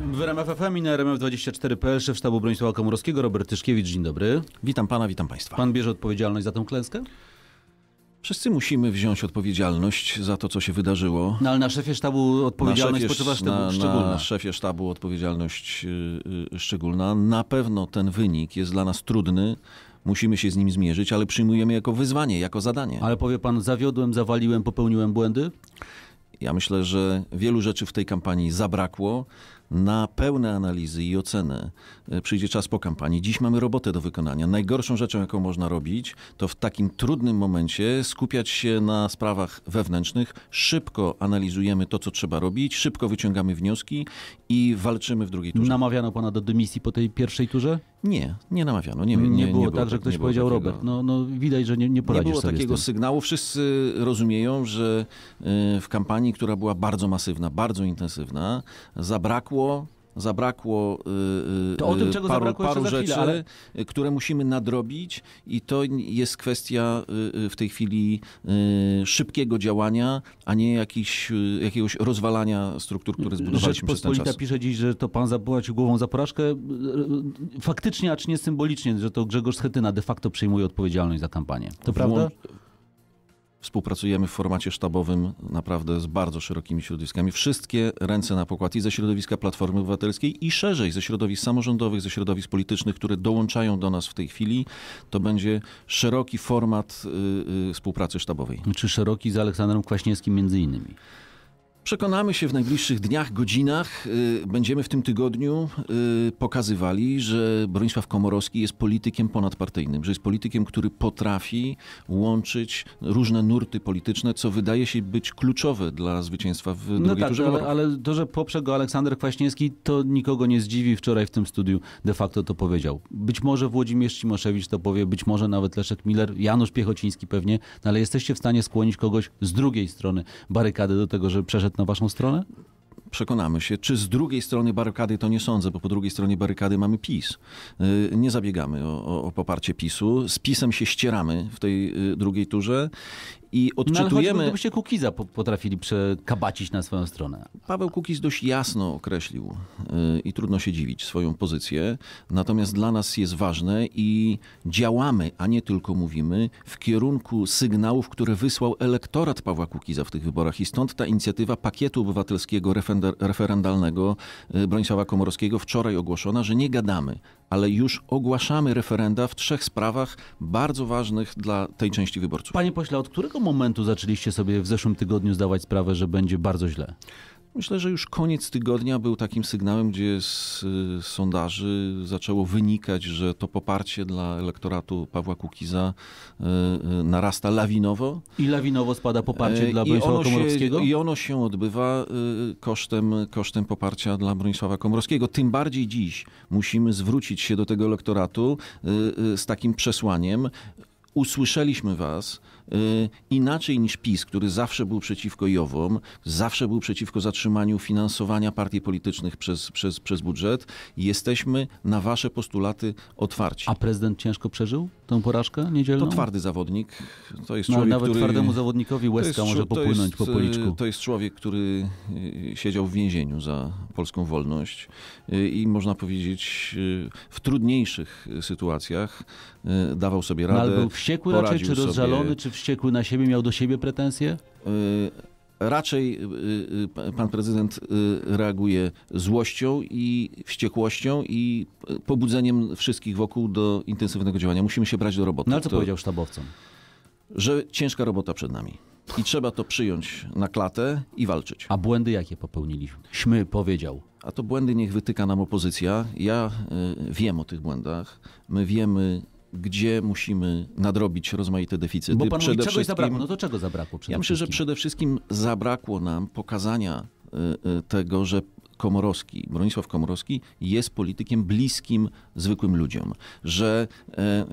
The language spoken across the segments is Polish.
W RMF FM i na rmf 24PL szef sztabu Bronisława Komorowskiego, Robert Tyszkiewicz, dzień dobry. Witam pana, witam państwa. Pan bierze odpowiedzialność za tę klęskę? Wszyscy musimy wziąć odpowiedzialność za to, co się wydarzyło. No ale na szefie sztabu odpowiedzialność spoczywa na, szczególna. Na szefie sztabu odpowiedzialność yy, szczególna. Na pewno ten wynik jest dla nas trudny. Musimy się z nim zmierzyć, ale przyjmujemy jako wyzwanie, jako zadanie. Ale powie pan, zawiodłem, zawaliłem, popełniłem błędy? Ja myślę, że wielu rzeczy w tej kampanii zabrakło na pełne analizy i ocenę e, przyjdzie czas po kampanii. Dziś mamy robotę do wykonania. Najgorszą rzeczą, jaką można robić, to w takim trudnym momencie skupiać się na sprawach wewnętrznych. Szybko analizujemy to, co trzeba robić, szybko wyciągamy wnioski i walczymy w drugiej turze. Namawiano pana do dymisji po tej pierwszej turze? Nie, nie namawiano. Nie, nie, nie, było, nie było tak, że tak- ktoś powiedział takiego, Robert, no, no widać, że nie, nie Nie było takiego sygnału. Wszyscy rozumieją, że e, w kampanii, która była bardzo masywna, bardzo intensywna, zabrakło zabrakło zabrakło yy, to o tym, czego paru, zabrakło paru rzeczy, chwilę, ale... które musimy nadrobić i to jest kwestia yy, w tej chwili yy, szybkiego działania, a nie jakiś, y, jakiegoś rozwalania struktur, które zbudowaliśmy Rzeczpospolita przez ten czas. pisze dziś, że to pan zapłacił głową za porażkę. Faktycznie, acz nie symbolicznie, że to Grzegorz Schetyna de facto przejmuje odpowiedzialność za kampanię. To prawda? Współpracujemy w formacie sztabowym naprawdę z bardzo szerokimi środowiskami. Wszystkie ręce na pokład i ze środowiska Platformy Obywatelskiej i szerzej ze środowisk samorządowych, ze środowisk politycznych, które dołączają do nas w tej chwili. To będzie szeroki format y, y, współpracy sztabowej. Czy szeroki z Aleksandrem Kwaśniewskim między innymi? Przekonamy się w najbliższych dniach, godzinach. Y, będziemy w tym tygodniu y, pokazywali, że Bronisław Komorowski jest politykiem ponadpartyjnym, że jest politykiem, który potrafi łączyć różne nurty polityczne, co wydaje się być kluczowe dla zwycięstwa w no drugiej no tak, turze ale, ale to, że poprze go Aleksander Kwaśniewski, to nikogo nie zdziwi. Wczoraj w tym studiu de facto to powiedział. Być może Włodzimierz Cimoszewicz to powie, być może nawet Leszek Miller, Janusz Piechociński pewnie, no ale jesteście w stanie skłonić kogoś z drugiej strony barykady do tego, że przeszedł na waszą stronę? przekonamy się. Czy z drugiej strony barykady to nie sądzę, bo po drugiej stronie barykady mamy PiS. Y, nie zabiegamy o, o, poparcie PiSu. Z PiSem się ścieramy w tej y, drugiej turze i odczytujemy... No, ale gdybyście Kukiza potrafili przekabacić na swoją stronę. Paweł Kukiz dość jasno określił y, i trudno się dziwić swoją pozycję, natomiast dla nas jest ważne i działamy, a nie tylko mówimy, w kierunku sygnałów, które wysłał elektorat Pawła Kukiza w tych wyborach i stąd ta inicjatywa pakietu obywatelskiego referendalnego y, Bronisława Komorowskiego wczoraj ogłoszona, że nie gadamy, ale już ogłaszamy referenda w trzech sprawach bardzo ważnych dla tej części wyborców. Panie pośle, od którego momentu zaczęliście sobie w zeszłym tygodniu zdawać sprawę, że będzie bardzo źle? Myślę, że już koniec tygodnia był takim sygnałem, gdzie z y, sondaży zaczęło wynikać, że to poparcie dla elektoratu Pawła Kukiza y, y, narasta lawinowo. I lawinowo spada poparcie dla Bronisława Komorowskiego? Się, I ono się odbywa kosztem, kosztem poparcia dla Bronisława Komorowskiego. Tym bardziej dziś musimy zwrócić się do tego elektoratu z takim przesłaniem. Usłyszeliśmy was, Y, inaczej niż PiS, który zawsze był przeciwko jow zawsze był przeciwko zatrzymaniu finansowania partii politycznych przez, przez, przez budżet, jesteśmy na wasze postulaty otwarci. A prezydent ciężko przeżył tę porażkę niedzielną? To twardy zawodnik. To jest no, nawet który... twardemu zawodnikowi łezka może popłynąć jest, po policzku. Y, to jest człowiek, który y, siedział w więzieniu za polską wolność i można powiedzieć w trudniejszych sytuacjach dawał sobie radę. No, ale był wściekły raczej, czy rozżalony, czy wściekły? wściekły na siebie, miał do siebie pretensje? E, raczej e, e, pan prezydent reaguje złością i wściekłością i pobudzeniem wszystkich wokół do intensywnego działania. Musimy się brać do roboty. No ale co to, powiedział sztabowcom? Że ciężka robota przed nami. I trzeba to przyjąć na klatę i walczyć. A błędy jakie popełniliśmy? Śmy powiedział. A to błędy niech wytyka nam opozycja. Ja y, wiem o tych błędach. My wiemy, gdzie musimy nadrobić rozmaite deficyty. Bo pan przede czegoś zabrakło. No to czego zabrakło? ja myślę, że przede wszystkim zabrakło nam pokazania y, y, tego, że Komorowski, Bronisław Komorowski jest politykiem bliskim zwykłym ludziom, że, e,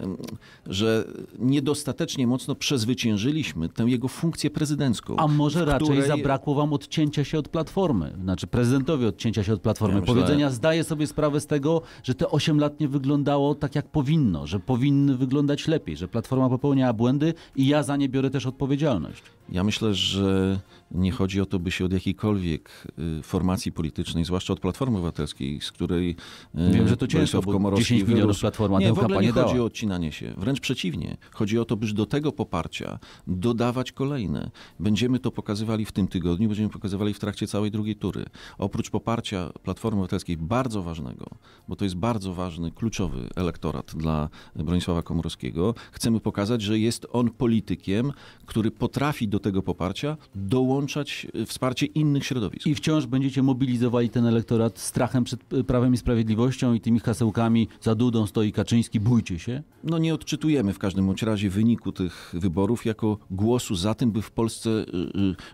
że niedostatecznie mocno przezwyciężyliśmy tę jego funkcję prezydencką. A może raczej której... zabrakło wam odcięcia się od Platformy, znaczy prezydentowi odcięcia się od Platformy, ja myślę, powiedzenia zdaje sobie sprawę z tego, że te 8 lat nie wyglądało tak jak powinno, że powinny wyglądać lepiej, że Platforma popełniała błędy i ja za nie biorę też odpowiedzialność. Ja myślę, że nie chodzi o to, by się od jakiejkolwiek y, formacji politycznej, zwłaszcza od Platformy Obywatelskiej, z której y, wiem, że to ciężko, bo 10 milionów wyrósł. Platforma nie, w ogóle nie chodzi o odcinanie się. Wręcz przeciwnie. Chodzi o to, byż do tego poparcia dodawać kolejne. Będziemy to pokazywali w tym tygodniu, będziemy pokazywali w trakcie całej drugiej tury. Oprócz poparcia Platformy Obywatelskiej, bardzo ważnego, bo to jest bardzo ważny, kluczowy elektorat dla Bronisława Komorowskiego, chcemy pokazać, że jest on politykiem, który potrafi do do tego poparcia dołączać e, wsparcie innych środowisk. I wciąż będziecie mobilizowali ten elektorat strachem przed e, Prawem i Sprawiedliwością i tymi hasełkami za Dudą stoi Kaczyński, bójcie się? No nie odczytujemy w każdym bądź razie wyniku tych wyborów jako głosu za tym, by w Polsce e,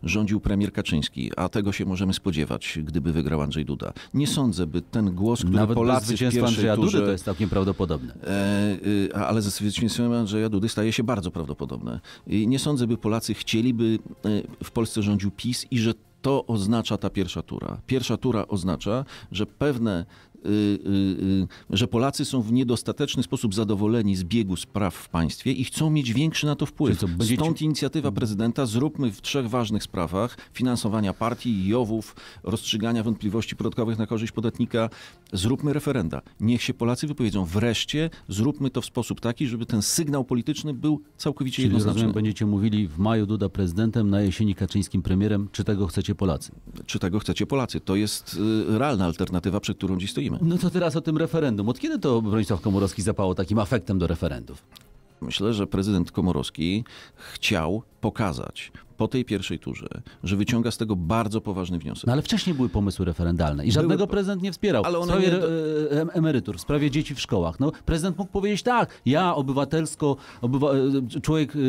rządził premier Kaczyński, a tego się możemy spodziewać, gdyby wygrał Andrzej Duda. Nie sądzę, by ten głos, który Nawet Polacy zwycięstwa Andrzeja Duda. Dudy to jest całkiem prawdopodobne. e, ale ze zwycięstwem Andrzeja Dudy staje się bardzo prawdopodobne. I nie sądzę, by Polacy chcieli gdyby e, w Polsce rządził PiS i że to oznacza ta pierwsza tura. Pierwsza tura oznacza, że pewne, y, y, y, że Polacy są w niedostateczny sposób zadowoleni z biegu spraw w państwie i chcą mieć większy na to wpływ. To będzie... Stąd inicjatywa prezydenta, zróbmy w trzech ważnych sprawach finansowania partii, JOW-ów, rozstrzygania wątpliwości podatkowych na korzyść podatnika, Zróbmy referenda. Niech się Polacy wypowiedzą. Wreszcie zróbmy to w sposób taki, żeby ten sygnał polityczny był całkowicie Czyli jednoznaczny. Rozumiem, będziecie mówili w maju Duda prezydentem, na jesieni Kaczyńskim premierem. Czy tego chcecie Polacy? Czy tego chcecie Polacy? To jest y, realna alternatywa, przed którą dziś stoimy. No to teraz o tym referendum. Od kiedy to Bronisław Komorowski zapało takim afektem do referendów? Myślę, że prezydent Komorowski chciał pokazać po tej pierwszej turze, że wyciąga z tego bardzo poważny wniosek. No ale wcześniej były pomysły referendalne i żadnego prezydent nie wspierał. Ale one w sprawie nie... E, emerytur, w sprawie dzieci w szkołach. No, prezydent mógł powiedzieć tak, ja obywatelsko, obywa... E, człowiek e,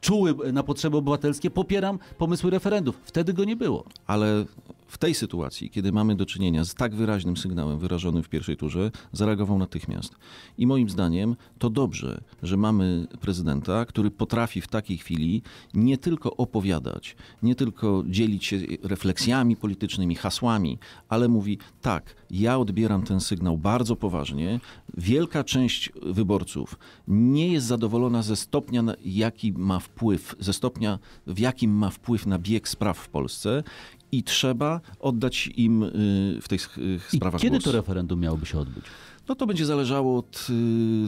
czuły na potrzeby obywatelskie, popieram pomysły referendów. Wtedy go nie było. Ale w tej sytuacji, kiedy mamy do czynienia z tak wyraźnym sygnałem wyrażonym w pierwszej turze, zareagował natychmiast. I moim zdaniem to dobrze, że mamy prezydenta, który potrafi w takiej chwili nie tylko opowiadać, nie tylko dzielić się refleksjami politycznymi, hasłami, ale mówi tak, ja odbieram ten sygnał bardzo poważnie. Wielka część wyborców nie jest zadowolona ze stopnia, jaki ma wpływ, ze stopnia, w jakim ma wpływ na bieg spraw w Polsce i trzeba oddać im y, w tych y, sprawach I kiedy głos. to referendum miałoby się odbyć? No to będzie zależało od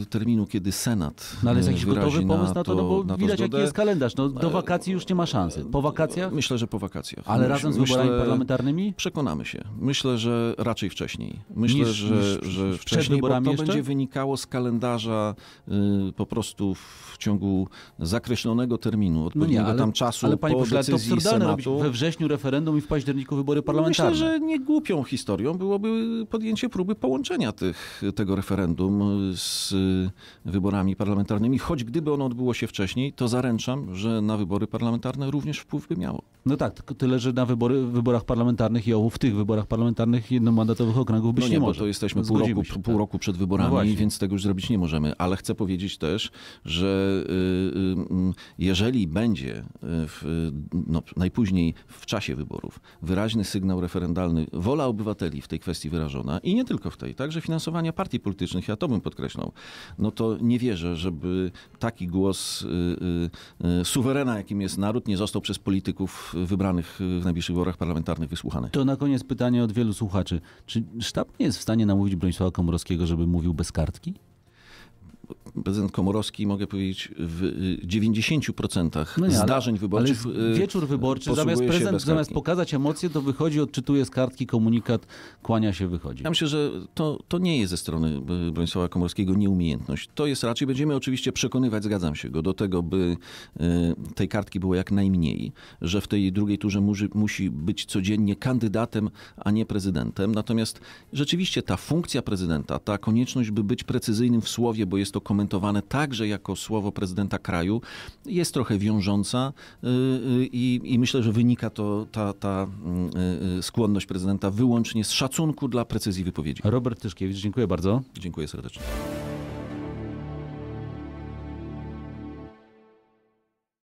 y, terminu, kiedy Senat. No ale jest y, jakiś gotowy pomysł na to, no bo na widać, jaki jest kalendarz. No, do e, wakacji już nie ma szansy. Po wakacjach? Myślę, że po wakacjach. Ale razem z wyborami myślę, parlamentarnymi? Przekonamy się. Myślę, że raczej wcześniej. Myślę, niż, że, niż że wcześniej, bo to jeszcze? będzie wynikało z kalendarza y, po prostu w ciągu zakreślonego terminu, odpowiedniego no nie, ale, tam czasu ale, panie po pośle, to absurdalne Senatu. we wrześniu referendum i w październiku wybory parlamentarne. Myślę, że nie głupią historią byłoby podjęcie próby połączenia tych tego referendum z y, wyborami parlamentarnymi, choć gdyby ono odbyło się wcześniej, to zaręczam, że na wybory parlamentarne również wpływ by miało. No tak, tyle, że na wybory, wyborach parlamentarnych i owu w tych wyborach parlamentarnych jednomandatowych okręgów być no nie, nie może. to jesteśmy no pół roku, się, pół tak. roku, przed no wyborami, no więc tego już zrobić nie możemy. Ale chcę powiedzieć też, że y, y, jeżeli będzie w, no, najpóźniej w czasie wyborów wyraźny sygnał referendalny, wola obywateli w tej kwestii wyrażona i nie tylko w tej, także finansowania partii politycznych, ja to bym podkreślał, no to nie wierzę, żeby taki głos y, y, y, suwerena, jakim jest naród, nie został przez polityków wybranych w najbliższych wyborach parlamentarnych wysłuchany. To na koniec pytanie od wielu słuchaczy. Czy sztab nie jest w stanie namówić Bronisława Komorowskiego, żeby mówił bez kartki? prezydent Komorowski, mogę powiedzieć, w 90% y, no nie, zdarzeń ale, wyborczych. Ale y, wieczór wyborczy, zamiast, prezent, zamiast pokazać emocje, to wychodzi, odczytuje z kartki komunikat, kłania się, wychodzi. Ja myślę, że to, to nie jest ze strony y, Bronisława Komorowskiego nieumiejętność. To jest raczej, będziemy oczywiście przekonywać, zgadzam się go, do tego, by tej kartki było jak najmniej, że w tej drugiej turze musi być codziennie kandydatem, a nie prezydentem. Natomiast rzeczywiście ta funkcja prezydenta, ta konieczność, by być precyzyjnym w słowie, bo jest to komentowane także jako słowo prezydenta kraju, jest trochę wiążąca y, y, i, i myślę, że wynika to ta, ta mm, y, skłonność prezydenta wyłącznie z szacunku dla precyzji wypowiedzi. Robert Tyszkiewicz, dziękuję bardzo. Dziękuję serdecznie.